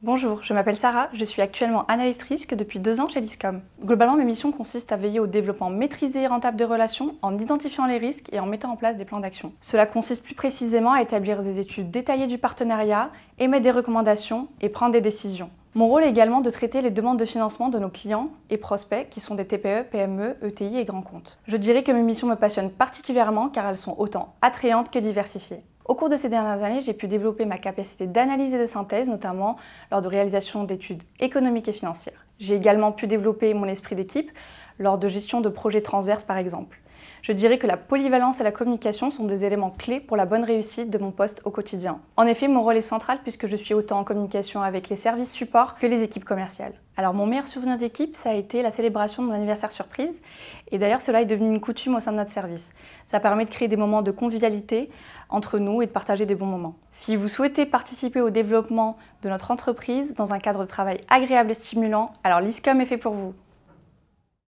Bonjour, je m'appelle Sarah, je suis actuellement analyste risque depuis deux ans chez Discom. Globalement, mes missions consistent à veiller au développement maîtrisé et rentable de relations en identifiant les risques et en mettant en place des plans d'action. Cela consiste plus précisément à établir des études détaillées du partenariat, émettre des recommandations et prendre des décisions. Mon rôle est également de traiter les demandes de financement de nos clients et prospects qui sont des TPE, PME, ETI et grands comptes. Je dirais que mes missions me passionnent particulièrement car elles sont autant attrayantes que diversifiées. Au cours de ces dernières années, j'ai pu développer ma capacité d'analyse et de synthèse, notamment lors de réalisation d'études économiques et financières. J'ai également pu développer mon esprit d'équipe lors de gestion de projets transverses par exemple. Je dirais que la polyvalence et la communication sont des éléments clés pour la bonne réussite de mon poste au quotidien. En effet, mon rôle est central puisque je suis autant en communication avec les services supports que les équipes commerciales. Alors mon meilleur souvenir d'équipe, ça a été la célébration de mon anniversaire surprise. Et d'ailleurs, cela est devenu une coutume au sein de notre service. Ça permet de créer des moments de convivialité entre nous et de partager des bons moments. Si vous souhaitez participer au développement de notre entreprise dans un cadre de travail agréable et stimulant, alors l'ISCOM est fait pour vous.